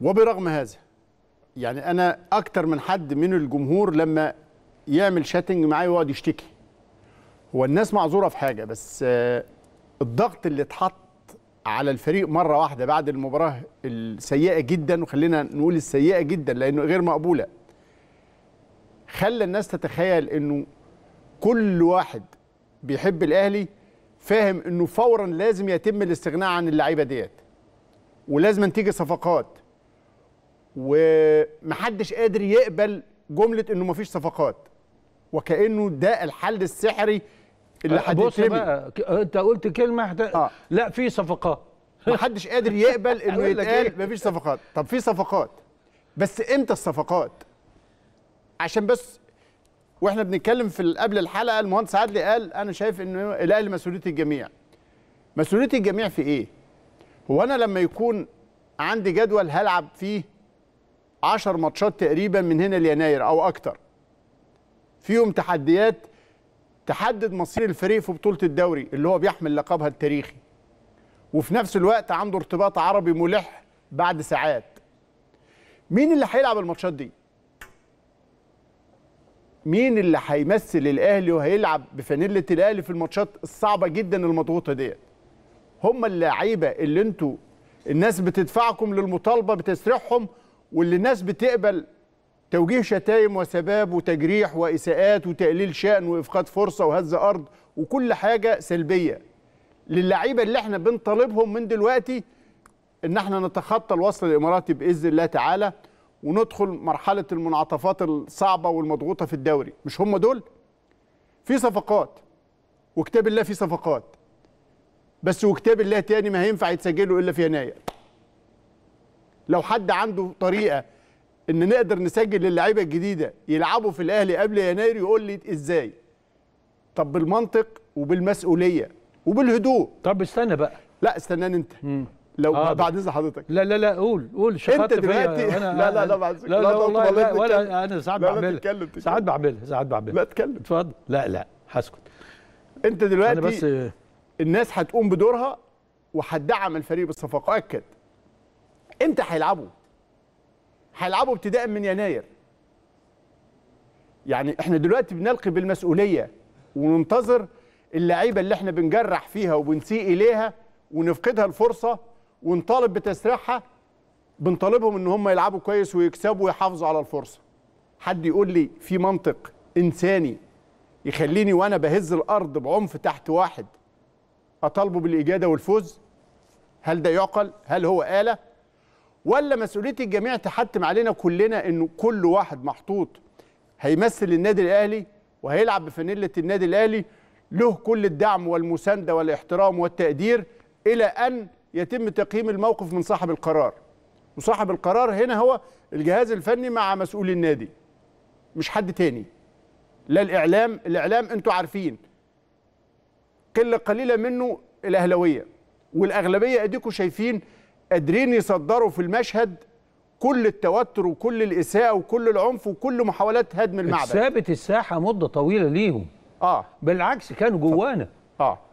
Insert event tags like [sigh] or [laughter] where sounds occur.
وبرغم هذا يعني انا اكتر من حد من الجمهور لما يعمل شاتنج معايا ويقعد يشتكي هو الناس معذوره في حاجه بس آه، الضغط اللي اتحط على الفريق مره واحده بعد المباراه السيئه جدا وخلينا نقول السيئه جدا لانه غير مقبوله خلى الناس تتخيل انه كل واحد بيحب الاهلي فاهم انه فورا لازم يتم الاستغناء عن اللعيبه ديت ولازم تيجي صفقات ومحدش قادر يقبل جمله انه مفيش صفقات وكانه ده الحل السحري اللي أه، بص بقى انت قلت كلمه حت... آه. لا في صفقات [laughs] محدش قادر يقبل انه يتقال إيه. مفيش صفقات طب في صفقات بس امتى الصفقات عشان بس واحنا بنتكلم في قبل الحلقه المهندس عدلي قال انا شايف ان الاهلي مسؤوليه الجميع مسؤوليه الجميع في ايه هو انا لما يكون عندي جدول هلعب فيه 10 ماتشات تقريبا من هنا ليناير او اكتر فيهم تحديات تحدد مصير الفريق في بطوله الدوري اللي هو بيحمل لقبها التاريخي وفي نفس الوقت عنده ارتباط عربي ملح بعد ساعات مين اللي هيلعب الماتشات دي مين اللي هيمثل الاهلي وهيلعب بفانيله الاهلي في الماتشات الصعبه جدا المضغوطه ديت هم اللعيبه اللي انتوا الناس بتدفعكم للمطالبه بتسريحهم واللي الناس بتقبل توجيه شتايم وسباب وتجريح وإساءات وتقليل شأن وإفقاد فرصة وهز أرض وكل حاجة سلبية للعيبة اللي احنا بنطالبهم من دلوقتي ان احنا نتخطى الوصل الاماراتي باذن الله تعالى وندخل مرحله المنعطفات الصعبه والمضغوطه في الدوري مش هم دول في صفقات وكتاب الله في صفقات بس وكتاب الله تاني ما هينفع يتسجلوا الا في يناير لو حد عنده طريقه ان نقدر نسجل اللعيبه الجديده يلعبوا في الاهلي قبل يناير يقول لي ازاي طب بالمنطق وبالمسؤوليه وبالهدوء طب استنى بقى لا استناني انت مم. لو آه بعد اذن حضرتك لا لا لا قول قول انت دلوقتي أنا لا لا لا بعد لا, لا, لا لا, لا ولا انا ساعات بعملها ساعات بعملها ساعات بعملها لا اتكلم اتفضل لا لا هسكت انت دلوقتي أنا بس الناس هتقوم بدورها وهتدعم الفريق بالصفقه اكد امتى هيلعبوا؟ هيلعبوا ابتداء من يناير يعني احنا دلوقتي بنلقي بالمسؤوليه وننتظر اللعيبه اللي احنا بنجرح فيها وبنسيء اليها ونفقدها الفرصه ونطالب بتسريحها بنطالبهم ان هم يلعبوا كويس ويكسبوا ويحافظوا على الفرصه حد يقول لي في منطق انساني يخليني وانا بهز الارض بعنف تحت واحد اطالبه بالاجاده والفوز هل ده يعقل هل هو اله ولا مسؤوليه الجميع تحتم علينا كلنا انه كل واحد محطوط هيمثل النادي الاهلي وهيلعب بفانيله النادي الاهلي له كل الدعم والمسانده والاحترام والتقدير الى ان يتم تقييم الموقف من صاحب القرار وصاحب القرار هنا هو الجهاز الفني مع مسؤول النادي مش حد تاني لا الاعلام الاعلام انتوا عارفين قله قليله منه الاهلاويه والاغلبيه اديكم شايفين قادرين يصدروا في المشهد كل التوتر وكل الاساءه وكل العنف وكل محاولات هدم المعبد ثابت الساحه مده طويله ليهم اه بالعكس كانوا جوانا اه